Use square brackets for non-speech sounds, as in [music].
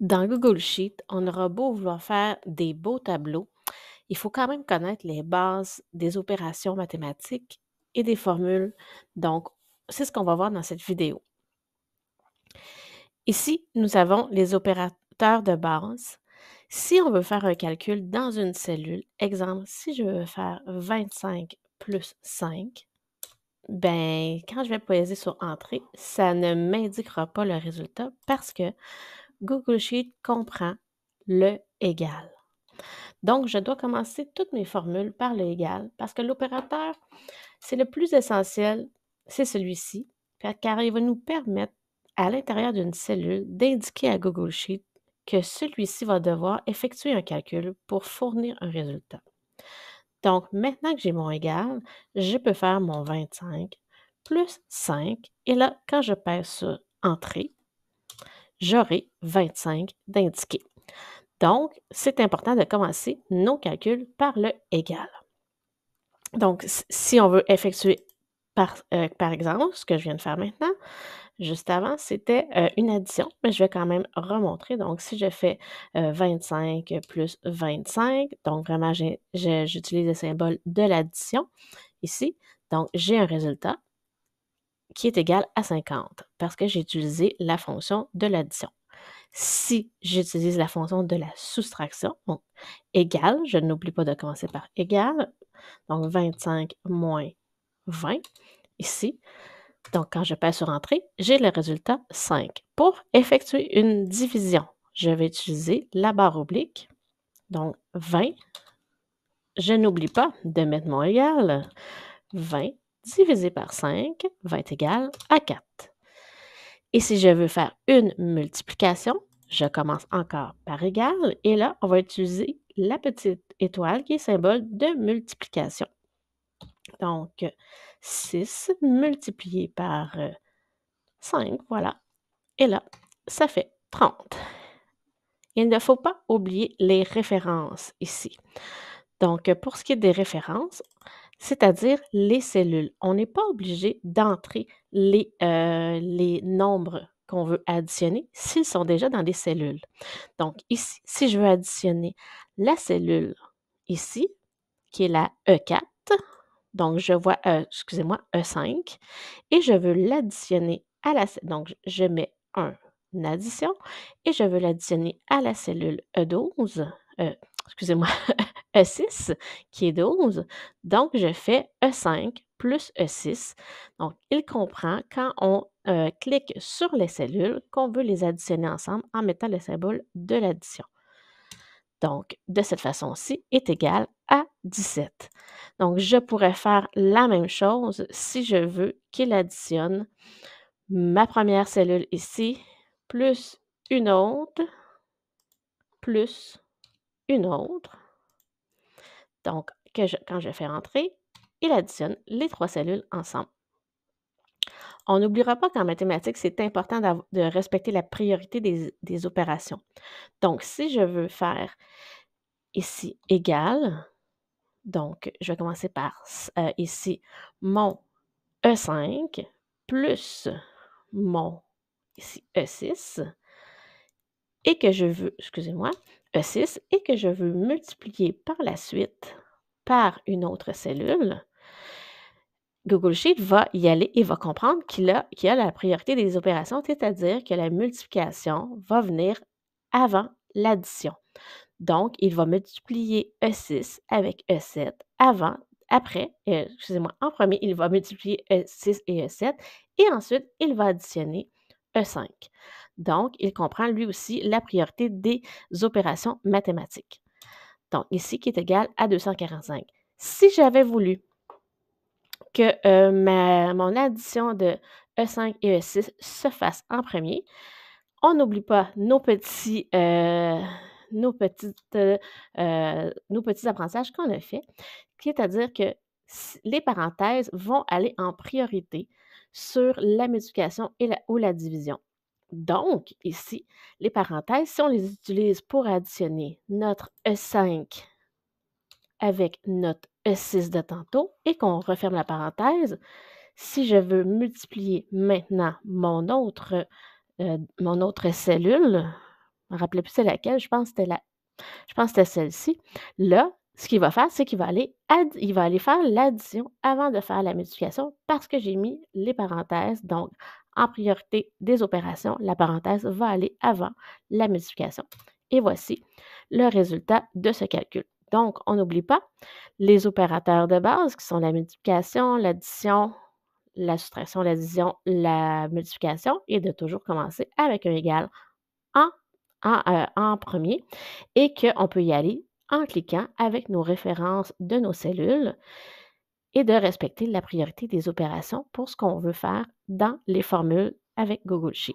Dans Google Sheet, on aura beau vouloir faire des beaux tableaux, il faut quand même connaître les bases des opérations mathématiques et des formules. Donc, c'est ce qu'on va voir dans cette vidéo. Ici, nous avons les opérateurs de base. Si on veut faire un calcul dans une cellule, exemple, si je veux faire 25 plus 5, ben, quand je vais poser sur Entrée, ça ne m'indiquera pas le résultat parce que Google Sheet comprend le égal. Donc, je dois commencer toutes mes formules par le égal parce que l'opérateur, c'est le plus essentiel, c'est celui-ci, car il va nous permettre à l'intérieur d'une cellule d'indiquer à Google Sheet que celui-ci va devoir effectuer un calcul pour fournir un résultat. Donc, maintenant que j'ai mon égal, je peux faire mon 25 plus 5. Et là, quand je pèse sur Entrée, j'aurai 25 d'indiquer. Donc, c'est important de commencer nos calculs par le égal. Donc, si on veut effectuer, par, euh, par exemple, ce que je viens de faire maintenant, juste avant, c'était euh, une addition, mais je vais quand même remontrer. Donc, si je fais 25 euh, plus 25, donc vraiment, j'utilise le symbole de l'addition ici. Donc, j'ai un résultat qui est égal à 50 parce que j'ai utilisé la fonction de l'addition. Si j'utilise la fonction de la soustraction, donc, égale, je n'oublie pas de commencer par égal, donc 25 moins 20 ici. Donc quand je passe sur entrée, j'ai le résultat 5. Pour effectuer une division, je vais utiliser la barre oblique, donc 20. Je n'oublie pas de mettre mon égal, 20 divisé par 5 va être égal à 4. Et si je veux faire une multiplication, je commence encore par égal et là, on va utiliser la petite étoile qui est symbole de multiplication. Donc, 6 multiplié par 5, euh, voilà. Et là, ça fait 30. Il ne faut pas oublier les références ici. Donc, pour ce qui est des références, c'est-à-dire les cellules. On n'est pas obligé d'entrer les, euh, les nombres qu'on veut additionner s'ils sont déjà dans des cellules. Donc ici, si je veux additionner la cellule ici, qui est la E4, donc je vois, euh, excusez-moi, E5, et je veux l'additionner à la cellule. Donc je mets un, une addition et je veux l'additionner à la cellule E12, euh, excusez-moi, [laughs] E6 qui est 12. Donc, je fais E5 plus E6. Donc, il comprend quand on euh, clique sur les cellules qu'on veut les additionner ensemble en mettant le symbole de l'addition. Donc, de cette façon-ci, est égal à 17. Donc, je pourrais faire la même chose si je veux qu'il additionne ma première cellule ici, plus une autre, plus une autre, donc, quand je fais rentrer, il additionne les trois cellules ensemble. On n'oubliera pas qu'en mathématiques, c'est important de respecter la priorité des, opérations. Donc, si je veux faire ici égal, donc je vais commencer par euh, ici mon E5 plus mon ici E6 et que je veux, excusez-moi, E6, et que je veux multiplier par la suite par une autre cellule, Google Sheet va y aller et va comprendre qu'il a, a, la priorité des opérations, c'est-à-dire que la multiplication va venir avant l'addition. Donc, il va multiplier E6 avec E7 avant, après, euh, excusez-moi, en premier, il va multiplier E6 et E7 et ensuite, il va additionner E5. Donc, il comprend lui aussi la priorité des opérations mathématiques. Donc, ici, qui est égal à 245. Si j'avais voulu que euh, mon addition de E5 et E6 se fasse en premier, on n'oublie pas nos petits, euh, nos, petites, euh, nos petits apprentissages qu'on a faits, c'est-à-dire que les parenthèses vont aller en priorité sur la multiplication et ou la division. Donc, ici, les parenthèses, si on les utilise pour additionner notre E5 avec notre E6 de tantôt et qu'on referme la parenthèse, si je veux multiplier maintenant mon autre, euh, mon autre cellule, je ne me rappelais plus c'est laquelle, je pense que c'était je c'était celle-ci, là, ce qu'il va faire, c'est qu'il va aller, il va aller faire l'addition avant de faire la multiplication parce que j'ai mis les parenthèses. Donc, en priorité des opérations, la parenthèse va aller avant la multiplication. Et voici le résultat de ce calcul. Donc, on n'oublie pas les opérateurs de base qui sont la multiplication, l'addition, la soustraction, l'addition, la multiplication et de toujours commencer avec un égal en, en euh, premier et qu'on peut y aller en cliquant avec nos références de nos cellules et de respecter la priorité des opérations pour ce qu'on veut faire dans les formules avec Google Sheet.